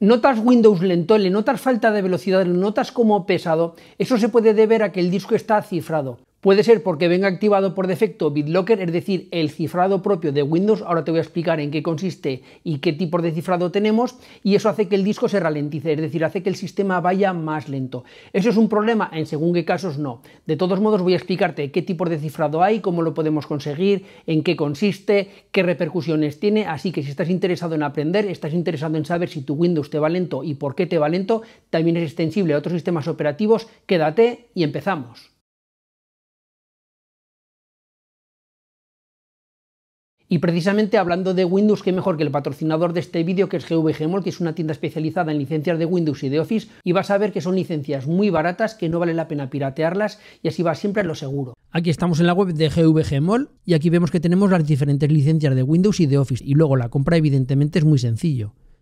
notas Windows lento, le notas falta de velocidad, le notas como pesado, eso se puede deber a que el disco está cifrado. Puede ser porque venga activado por defecto BitLocker, es decir, el cifrado propio de Windows. Ahora te voy a explicar en qué consiste y qué tipo de cifrado tenemos. Y eso hace que el disco se ralentice, es decir, hace que el sistema vaya más lento. ¿Eso es un problema? En según qué casos no. De todos modos, voy a explicarte qué tipo de cifrado hay, cómo lo podemos conseguir, en qué consiste, qué repercusiones tiene. Así que si estás interesado en aprender, estás interesado en saber si tu Windows te va lento y por qué te va lento, también es extensible a otros sistemas operativos, quédate y empezamos. Y precisamente hablando de Windows, qué mejor que el patrocinador de este vídeo, que es GVGMOL, que es una tienda especializada en licencias de Windows y de Office, y vas a ver que son licencias muy baratas, que no vale la pena piratearlas, y así va siempre a lo seguro. Aquí estamos en la web de GVGMOL, y aquí vemos que tenemos las diferentes licencias de Windows y de Office, y luego la compra evidentemente es muy sencillo.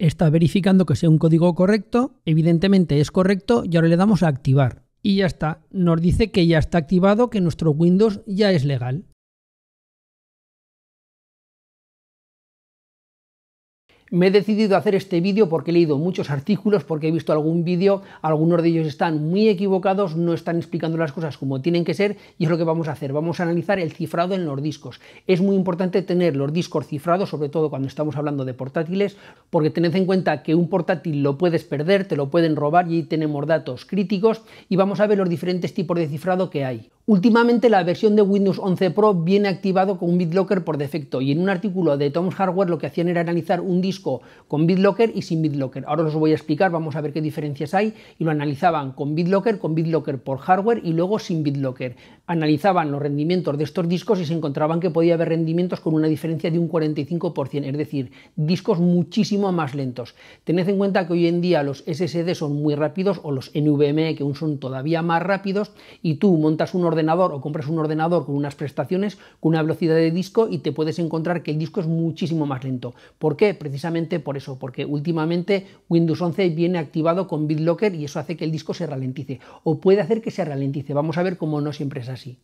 está verificando que sea un código correcto, evidentemente es correcto y ahora le damos a activar. Y ya está, nos dice que ya está activado, que nuestro Windows ya es legal. Me he decidido hacer este vídeo porque he leído muchos artículos, porque he visto algún vídeo, algunos de ellos están muy equivocados, no están explicando las cosas como tienen que ser y es lo que vamos a hacer. Vamos a analizar el cifrado en los discos. Es muy importante tener los discos cifrados, sobre todo cuando estamos hablando de portátiles, porque tened en cuenta que un portátil lo puedes perder, te lo pueden robar y ahí tenemos datos críticos y vamos a ver los diferentes tipos de cifrado que hay. Últimamente la versión de Windows 11 Pro viene activado con un BitLocker por defecto y en un artículo de Tom's Hardware lo que hacían era analizar un disco con BitLocker y sin BitLocker. Ahora os voy a explicar, vamos a ver qué diferencias hay y lo analizaban con BitLocker, con BitLocker por hardware y luego sin BitLocker. Analizaban los rendimientos de estos discos y se encontraban que podía haber rendimientos con una diferencia de un 45%, es decir, discos muchísimo más lentos. Tened en cuenta que hoy en día los SSD son muy rápidos o los NVMe que aún son todavía más rápidos y tú montas un ordenador o compras un ordenador con unas prestaciones, con una velocidad de disco y te puedes encontrar que el disco es muchísimo más lento. ¿Por qué? Precisamente por eso, porque últimamente Windows 11 viene activado con BitLocker y eso hace que el disco se ralentice o puede hacer que se ralentice. Vamos a ver cómo no siempre es así.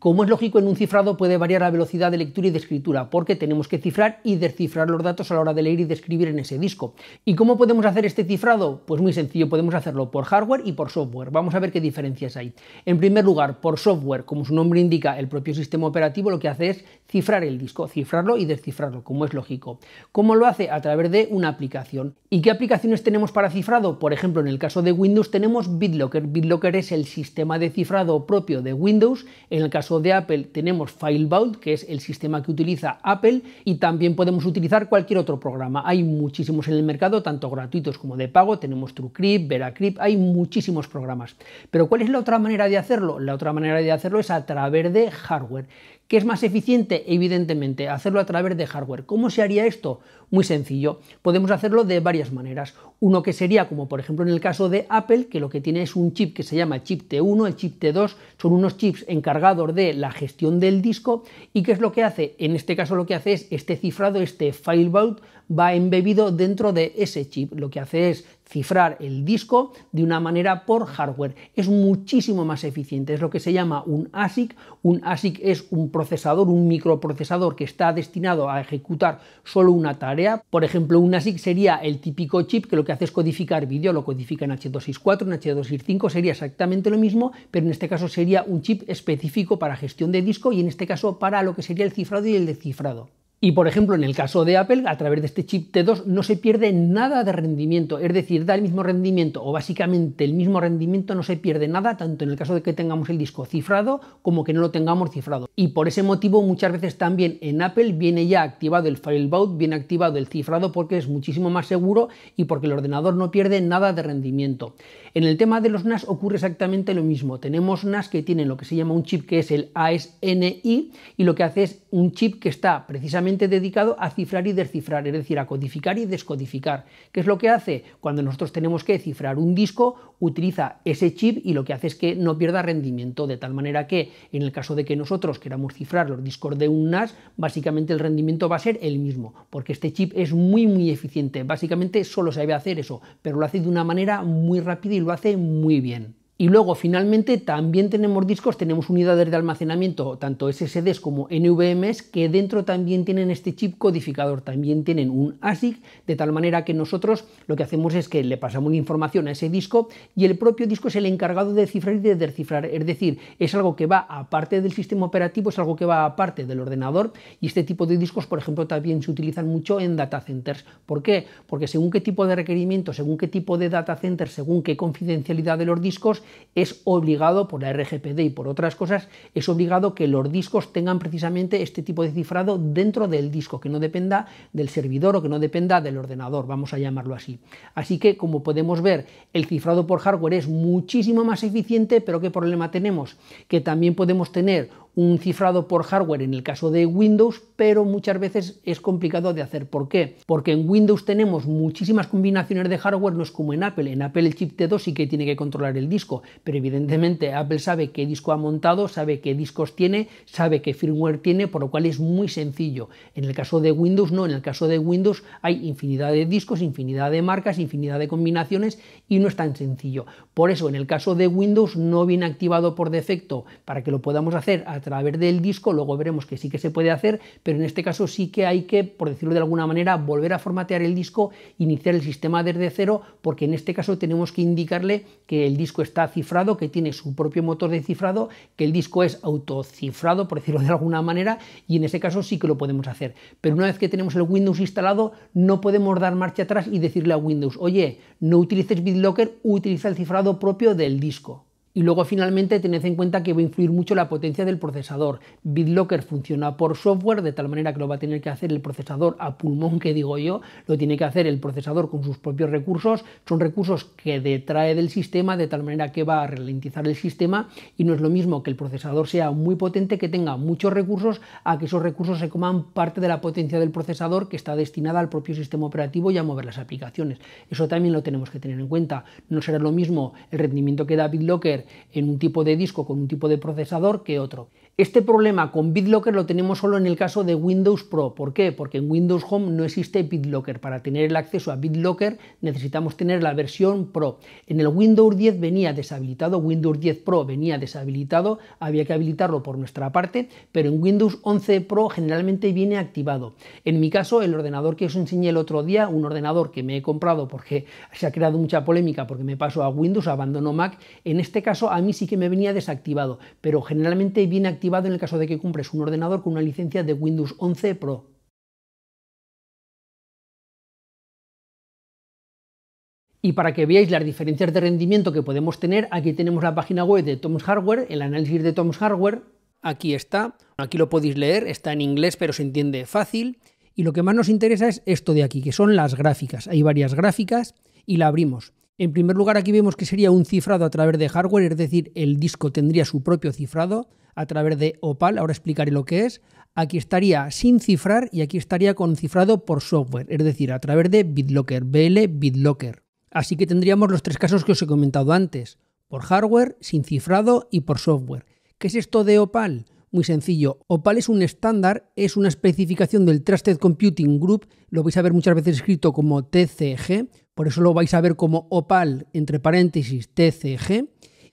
Como es lógico, en un cifrado puede variar la velocidad de lectura y de escritura, porque tenemos que cifrar y descifrar los datos a la hora de leer y de escribir en ese disco. ¿Y cómo podemos hacer este cifrado? Pues muy sencillo, podemos hacerlo por hardware y por software. Vamos a ver qué diferencias hay. En primer lugar, por software, como su nombre indica, el propio sistema operativo lo que hace es cifrar el disco, cifrarlo y descifrarlo, como es lógico. ¿Cómo lo hace? A través de una aplicación. ¿Y qué aplicaciones tenemos para cifrado? Por ejemplo, en el caso de Windows tenemos BitLocker. BitLocker es el sistema de cifrado propio de Windows. En el caso de Apple tenemos FileVault, que es el sistema que utiliza Apple, y también podemos utilizar cualquier otro programa. Hay muchísimos en el mercado, tanto gratuitos como de pago. Tenemos TrueCrypt, VeraCrypt, hay muchísimos programas. Pero ¿cuál es la otra manera de hacerlo? La otra manera de hacerlo es a través de hardware. ¿Qué es más eficiente, evidentemente, hacerlo a través de hardware. ¿Cómo se haría esto? Muy sencillo. Podemos hacerlo de varias maneras. Uno que sería, como por ejemplo en el caso de Apple, que lo que tiene es un chip que se llama chip T1, el chip T2, son unos chips encargados de la gestión del disco y ¿qué es lo que hace, en este caso lo que hace es este cifrado, este file vault va embebido dentro de ese chip. Lo que hace es cifrar el disco de una manera por hardware. Es muchísimo más eficiente, es lo que se llama un ASIC. Un ASIC es un procesador, un microprocesador que está destinado a ejecutar solo una tarea. Por ejemplo, un ASIC sería el típico chip que lo que hace es codificar vídeo, lo codifica en H264, en H265, sería exactamente lo mismo, pero en este caso sería un chip específico para gestión de disco y en este caso para lo que sería el cifrado y el descifrado. Y por ejemplo, en el caso de Apple, a través de este chip T2 no se pierde nada de rendimiento, es decir, da el mismo rendimiento o básicamente el mismo rendimiento, no se pierde nada, tanto en el caso de que tengamos el disco cifrado como que no lo tengamos cifrado. Y por ese motivo muchas veces también en Apple viene ya activado el FileVault viene activado el cifrado porque es muchísimo más seguro y porque el ordenador no pierde nada de rendimiento. En el tema de los NAS ocurre exactamente lo mismo. Tenemos NAS que tienen lo que se llama un chip que es el ASNI y lo que hace es un chip que está precisamente dedicado a cifrar y descifrar, es decir, a codificar y descodificar. ¿Qué es lo que hace? Cuando nosotros tenemos que cifrar un disco, utiliza ese chip y lo que hace es que no pierda rendimiento, de tal manera que en el caso de que nosotros queramos cifrar los discos de un NAS, básicamente el rendimiento va a ser el mismo, porque este chip es muy muy eficiente, básicamente solo debe hacer eso, pero lo hace de una manera muy rápida y lo hace muy bien. Y luego, finalmente, también tenemos discos, tenemos unidades de almacenamiento, tanto SSDs como NVMs, que dentro también tienen este chip codificador, también tienen un ASIC, de tal manera que nosotros lo que hacemos es que le pasamos información a ese disco y el propio disco es el encargado de cifrar y de descifrar. Es decir, es algo que va aparte del sistema operativo, es algo que va aparte del ordenador y este tipo de discos, por ejemplo, también se utilizan mucho en data centers. ¿Por qué? Porque según qué tipo de requerimiento, según qué tipo de data center, según qué confidencialidad de los discos, es obligado por la RGPD y por otras cosas, es obligado que los discos tengan precisamente este tipo de cifrado dentro del disco, que no dependa del servidor o que no dependa del ordenador, vamos a llamarlo así. Así que, como podemos ver, el cifrado por hardware es muchísimo más eficiente, pero ¿qué problema tenemos? Que también podemos tener un cifrado por hardware en el caso de Windows, pero muchas veces es complicado de hacer. ¿Por qué? Porque en Windows tenemos muchísimas combinaciones de hardware, no es como en Apple. En Apple el chip T2 sí que tiene que controlar el disco, pero evidentemente Apple sabe qué disco ha montado, sabe qué discos tiene, sabe qué firmware tiene, por lo cual es muy sencillo. En el caso de Windows no, en el caso de Windows hay infinidad de discos, infinidad de marcas, infinidad de combinaciones y no es tan sencillo. Por eso, en el caso de Windows no viene activado por defecto para que lo podamos hacer a través del disco, luego veremos que sí que se puede hacer, pero en este caso sí que hay que, por decirlo de alguna manera, volver a formatear el disco, iniciar el sistema desde cero, porque en este caso tenemos que indicarle que el disco está cifrado, que tiene su propio motor de cifrado, que el disco es autocifrado, por decirlo de alguna manera, y en ese caso sí que lo podemos hacer. Pero una vez que tenemos el Windows instalado, no podemos dar marcha atrás y decirle a Windows, oye, no utilices BitLocker, utiliza el cifrado propio del disco. Y luego finalmente tened en cuenta que va a influir mucho la potencia del procesador. BitLocker funciona por software, de tal manera que lo va a tener que hacer el procesador a pulmón, que digo yo, lo tiene que hacer el procesador con sus propios recursos. Son recursos que detrae del sistema, de tal manera que va a ralentizar el sistema y no es lo mismo que el procesador sea muy potente, que tenga muchos recursos, a que esos recursos se coman parte de la potencia del procesador que está destinada al propio sistema operativo y a mover las aplicaciones. Eso también lo tenemos que tener en cuenta. No será lo mismo el rendimiento que da BitLocker en un tipo de disco con un tipo de procesador que otro. Este problema con BitLocker lo tenemos solo en el caso de Windows Pro. ¿Por qué? Porque en Windows Home no existe BitLocker. Para tener el acceso a BitLocker necesitamos tener la versión Pro. En el Windows 10 venía deshabilitado, Windows 10 Pro venía deshabilitado, había que habilitarlo por nuestra parte, pero en Windows 11 Pro generalmente viene activado. En mi caso, el ordenador que os enseñé el otro día, un ordenador que me he comprado porque se ha creado mucha polémica porque me paso a Windows, abandono Mac, en este caso a mí sí que me venía desactivado, pero generalmente viene activado activado en el caso de que compres un ordenador con una licencia de Windows 11 Pro. Y para que veáis las diferencias de rendimiento que podemos tener, aquí tenemos la página web de Tom's Hardware, el análisis de Tom's Hardware. Aquí está, aquí lo podéis leer, está en inglés pero se entiende fácil. Y lo que más nos interesa es esto de aquí, que son las gráficas. Hay varias gráficas y la abrimos. En primer lugar, aquí vemos que sería un cifrado a través de hardware, es decir, el disco tendría su propio cifrado a través de Opal, ahora explicaré lo que es. Aquí estaría sin cifrar y aquí estaría con cifrado por software, es decir, a través de BitLocker, BL BitLocker. Así que tendríamos los tres casos que os he comentado antes, por hardware, sin cifrado y por software. ¿Qué es esto de Opal? Muy sencillo, Opal es un estándar, es una especificación del Trusted Computing Group, lo vais a ver muchas veces escrito como TCG, por eso lo vais a ver como Opal entre paréntesis TCG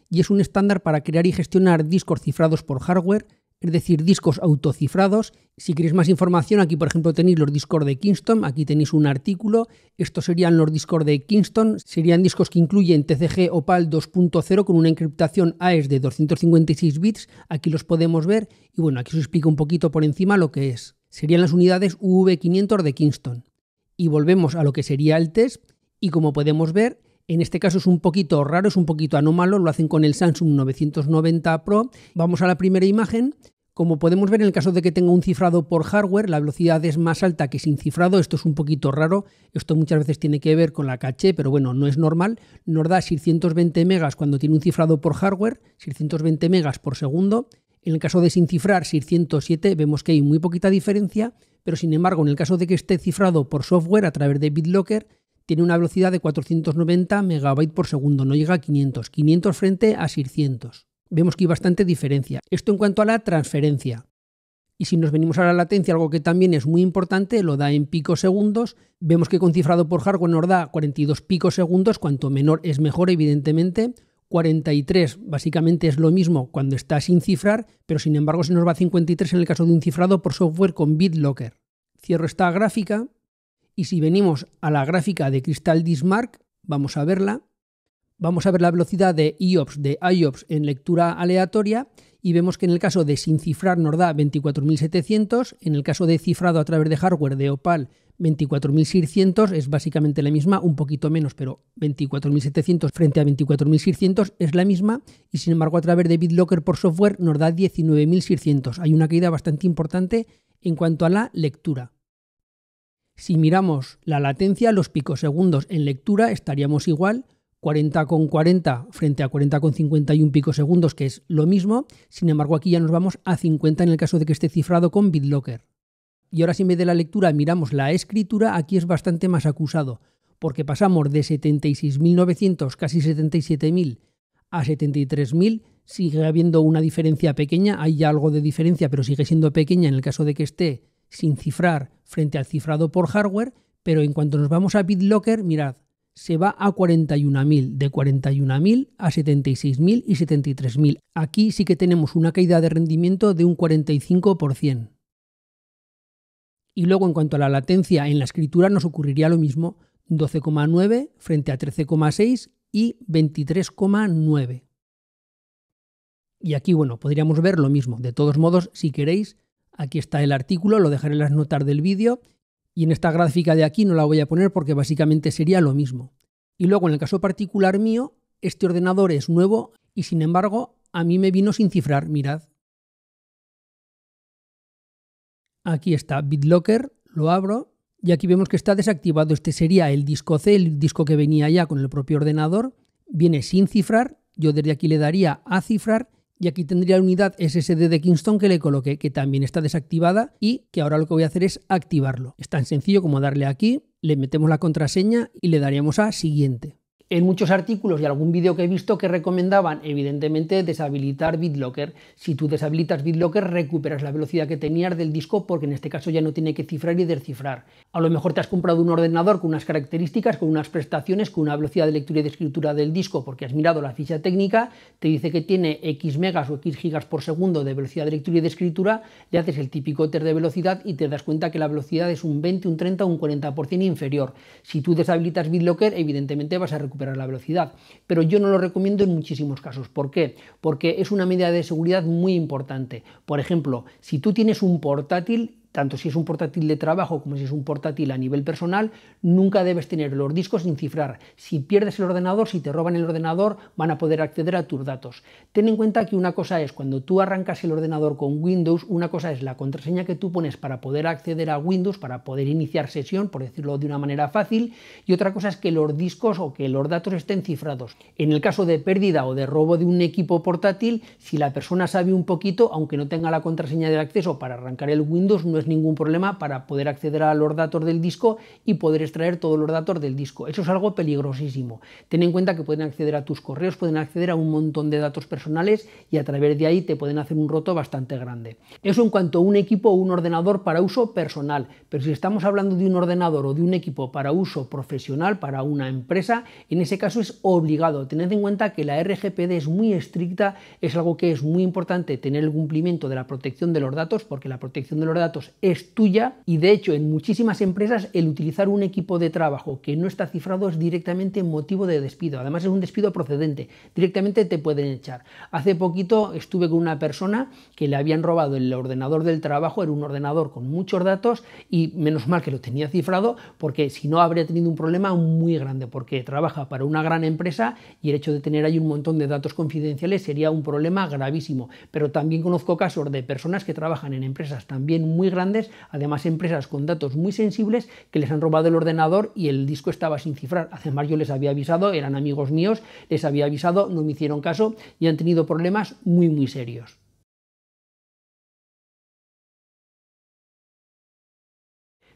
y es un estándar para crear y gestionar discos cifrados por hardware, es decir, discos autocifrados. Si queréis más información, aquí por ejemplo tenéis los discos de Kingston, aquí tenéis un artículo. Estos serían los discos de Kingston, serían discos que incluyen TCG Opal 2.0 con una encriptación AES de 256 bits, aquí los podemos ver y bueno, aquí os explico un poquito por encima lo que es. Serían las unidades UV500 de Kingston. Y volvemos a lo que sería el test y como podemos ver, en este caso es un poquito raro, es un poquito anómalo, lo hacen con el Samsung 990 Pro. Vamos a la primera imagen. Como podemos ver, en el caso de que tenga un cifrado por hardware, la velocidad es más alta que sin cifrado. Esto es un poquito raro. Esto muchas veces tiene que ver con la caché, pero bueno, no es normal. Nos da 620 megas cuando tiene un cifrado por hardware, 620 megas por segundo. En el caso de sin cifrar, 607, vemos que hay muy poquita diferencia, pero sin embargo, en el caso de que esté cifrado por software a través de BitLocker, tiene una velocidad de 490 MB por segundo, no llega a 500, 500 frente a 600. Vemos que hay bastante diferencia. Esto en cuanto a la transferencia. Y si nos venimos a la latencia, algo que también es muy importante, lo da en picos segundos. Vemos que con cifrado por hardware nos da 42 picos segundos. cuanto menor es mejor, evidentemente. 43 básicamente es lo mismo cuando está sin cifrar, pero sin embargo se nos va a 53 en el caso de un cifrado por software con BitLocker. Cierro esta gráfica y si venimos a la gráfica de cristal Dismark, vamos a verla. Vamos a ver la velocidad de IOPS de IOPS en lectura aleatoria y vemos que en el caso de sin cifrar nos da 24.700, en el caso de cifrado a través de hardware de Opal 24.600 es básicamente la misma, un poquito menos, pero 24.700 frente a 24.600 es la misma y sin embargo a través de BitLocker por software nos da 19.600. Hay una caída bastante importante en cuanto a la lectura. Si miramos la latencia, los picosegundos en lectura estaríamos igual, 40,40 frente a 40,51 picosegundos, que es lo mismo. Sin embargo, aquí ya nos vamos a 50 en el caso de que esté cifrado con BitLocker. Y ahora si en vez de la lectura miramos la escritura, aquí es bastante más acusado, porque pasamos de 76.900, casi 77.000, a 73.000. Sigue habiendo una diferencia pequeña, hay ya algo de diferencia, pero sigue siendo pequeña en el caso de que esté sin cifrar frente al cifrado por hardware, pero en cuanto nos vamos a BitLocker, mirad, se va a 41.000, de 41.000 a 76.000 y 73.000. Aquí sí que tenemos una caída de rendimiento de un 45%. Y luego en cuanto a la latencia en la escritura nos ocurriría lo mismo, 12,9 frente a 13,6 y 23,9. Y aquí, bueno, podríamos ver lo mismo. De todos modos, si queréis, Aquí está el artículo, lo dejaré en las notas del vídeo y en esta gráfica de aquí no la voy a poner porque básicamente sería lo mismo. Y luego en el caso particular mío, este ordenador es nuevo y sin embargo a mí me vino sin cifrar, mirad. Aquí está BitLocker, lo abro y aquí vemos que está desactivado. Este sería el disco C, el disco que venía ya con el propio ordenador. Viene sin cifrar, yo desde aquí le daría a cifrar y aquí tendría la unidad SSD de Kingston que le coloqué, que también está desactivada y que ahora lo que voy a hacer es activarlo. Es tan sencillo como darle aquí, le metemos la contraseña y le daríamos a siguiente en muchos artículos y algún vídeo que he visto que recomendaban, evidentemente, deshabilitar BitLocker. Si tú deshabilitas BitLocker, recuperas la velocidad que tenías del disco porque en este caso ya no tiene que cifrar y descifrar. A lo mejor te has comprado un ordenador con unas características, con unas prestaciones, con una velocidad de lectura y de escritura del disco porque has mirado la ficha técnica, te dice que tiene X megas o X gigas por segundo de velocidad de lectura y de escritura, le haces el típico test de velocidad y te das cuenta que la velocidad es un 20, un 30, un 40% inferior. Si tú deshabilitas BitLocker, evidentemente vas a recuperar la velocidad. Pero yo no lo recomiendo en muchísimos casos. ¿Por qué? Porque es una medida de seguridad muy importante. Por ejemplo, si tú tienes un portátil tanto si es un portátil de trabajo como si es un portátil a nivel personal, nunca debes tener los discos sin cifrar. Si pierdes el ordenador, si te roban el ordenador, van a poder acceder a tus datos. Ten en cuenta que una cosa es cuando tú arrancas el ordenador con Windows, una cosa es la contraseña que tú pones para poder acceder a Windows, para poder iniciar sesión, por decirlo de una manera fácil, y otra cosa es que los discos o que los datos estén cifrados. En el caso de pérdida o de robo de un equipo portátil, si la persona sabe un poquito, aunque no tenga la contraseña de acceso para arrancar el Windows, no es ningún problema para poder acceder a los datos del disco y poder extraer todos los datos del disco. Eso es algo peligrosísimo. Ten en cuenta que pueden acceder a tus correos, pueden acceder a un montón de datos personales y a través de ahí te pueden hacer un roto bastante grande. Eso en cuanto a un equipo o un ordenador para uso personal. Pero si estamos hablando de un ordenador o de un equipo para uso profesional, para una empresa, en ese caso es obligado. Tened en cuenta que la RGPD es muy estricta, es algo que es muy importante tener el cumplimiento de la protección de los datos, porque la protección de los datos es tuya y de hecho en muchísimas empresas el utilizar un equipo de trabajo que no está cifrado es directamente motivo de despido. Además es un despido procedente, directamente te pueden echar. Hace poquito estuve con una persona que le habían robado el ordenador del trabajo, era un ordenador con muchos datos y menos mal que lo tenía cifrado porque si no habría tenido un problema muy grande porque trabaja para una gran empresa y el hecho de tener ahí un montón de datos confidenciales sería un problema gravísimo. Pero también conozco casos de personas que trabajan en empresas también muy además empresas con datos muy sensibles que les han robado el ordenador y el disco estaba sin cifrar. más yo les había avisado, eran amigos míos, les había avisado, no me hicieron caso y han tenido problemas muy muy serios.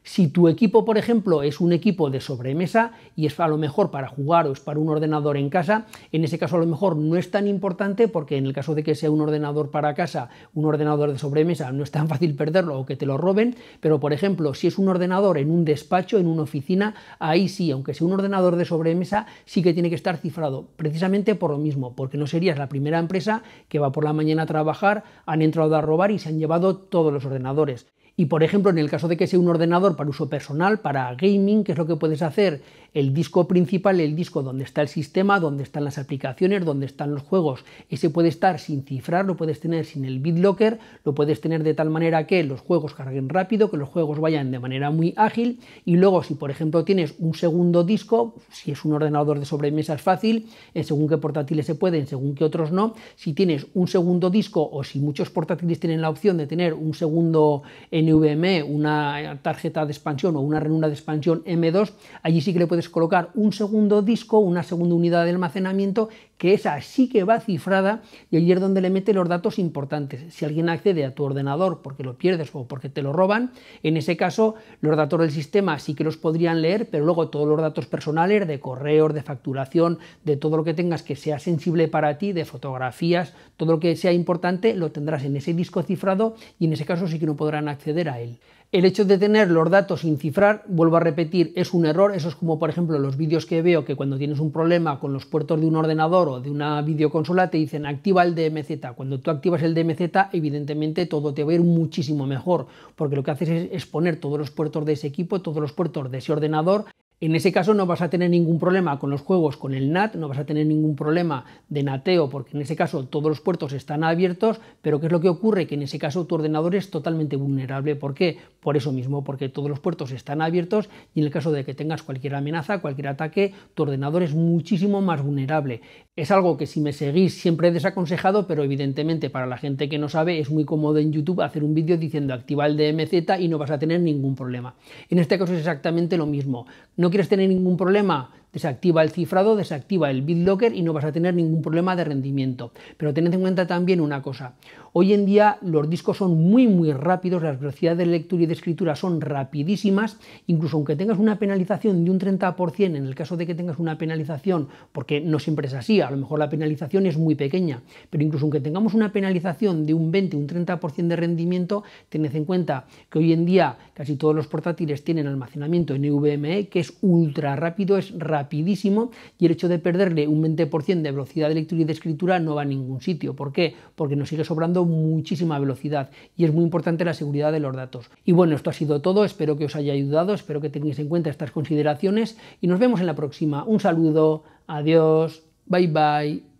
Si tu equipo, por ejemplo, es un equipo de sobremesa y es a lo mejor para jugar o es para un ordenador en casa, en ese caso a lo mejor no es tan importante porque en el caso de que sea un ordenador para casa, un ordenador de sobremesa, no es tan fácil perderlo o que te lo roben, pero por ejemplo, si es un ordenador en un despacho, en una oficina, ahí sí, aunque sea un ordenador de sobremesa, sí que tiene que estar cifrado, precisamente por lo mismo, porque no serías la primera empresa que va por la mañana a trabajar, han entrado a robar y se han llevado todos los ordenadores. Y por ejemplo, en el caso de que sea un ordenador para uso personal, para gaming, que es lo que puedes hacer? El disco principal, el disco donde está el sistema, donde están las aplicaciones, donde están los juegos, ese puede estar sin cifrar, lo puedes tener sin el BitLocker, lo puedes tener de tal manera que los juegos carguen rápido, que los juegos vayan de manera muy ágil. Y luego, si por ejemplo tienes un segundo disco, si es un ordenador de sobremesa es fácil, en según qué portátiles se pueden, según qué otros no. Si tienes un segundo disco o si muchos portátiles tienen la opción de tener un segundo. NVMe, una tarjeta de expansión o una ranura de expansión M2, allí sí que le puedes colocar un segundo disco, una segunda unidad de almacenamiento que esa sí que va cifrada y allí es donde le mete los datos importantes. Si alguien accede a tu ordenador porque lo pierdes o porque te lo roban, en ese caso los datos del sistema sí que los podrían leer, pero luego todos los datos personales de correos, de facturación, de todo lo que tengas que sea sensible para ti, de fotografías, todo lo que sea importante, lo tendrás en ese disco cifrado y en ese caso sí que no podrán acceder a él. El hecho de tener los datos sin cifrar, vuelvo a repetir, es un error. Eso es como, por ejemplo, los vídeos que veo que cuando tienes un problema con los puertos de un ordenador de una videoconsola te dicen activa el DMZ. Cuando tú activas el DMZ, evidentemente todo te va a ir muchísimo mejor, porque lo que haces es exponer todos los puertos de ese equipo, todos los puertos de ese ordenador en ese caso no vas a tener ningún problema con los juegos con el NAT, no vas a tener ningún problema de nateo, porque en ese caso todos los puertos están abiertos, pero ¿qué es lo que ocurre? Que en ese caso tu ordenador es totalmente vulnerable. ¿Por qué? Por eso mismo, porque todos los puertos están abiertos y en el caso de que tengas cualquier amenaza, cualquier ataque, tu ordenador es muchísimo más vulnerable. Es algo que si me seguís siempre he desaconsejado, pero evidentemente para la gente que no sabe es muy cómodo en YouTube hacer un vídeo diciendo activa el DMZ y no vas a tener ningún problema. En este caso es exactamente lo mismo. No quieres tener ningún problema, desactiva el cifrado, desactiva el BitLocker y no vas a tener ningún problema de rendimiento. Pero tened en cuenta también una cosa, hoy en día los discos son muy muy rápidos, las velocidades de lectura y de escritura son rapidísimas, incluso aunque tengas una penalización de un 30%, en el caso de que tengas una penalización, porque no siempre es así, a lo mejor la penalización es muy pequeña, pero incluso aunque tengamos una penalización de un 20, un 30% de rendimiento, tened en cuenta que hoy en día casi todos los portátiles tienen almacenamiento en NVMe, que es ultra rápido, es rápido rapidísimo y el hecho de perderle un 20% de velocidad de lectura y de escritura no va a ningún sitio. ¿Por qué? Porque nos sigue sobrando muchísima velocidad y es muy importante la seguridad de los datos. Y bueno, esto ha sido todo, espero que os haya ayudado, espero que tengáis en cuenta estas consideraciones y nos vemos en la próxima. Un saludo, adiós, bye bye.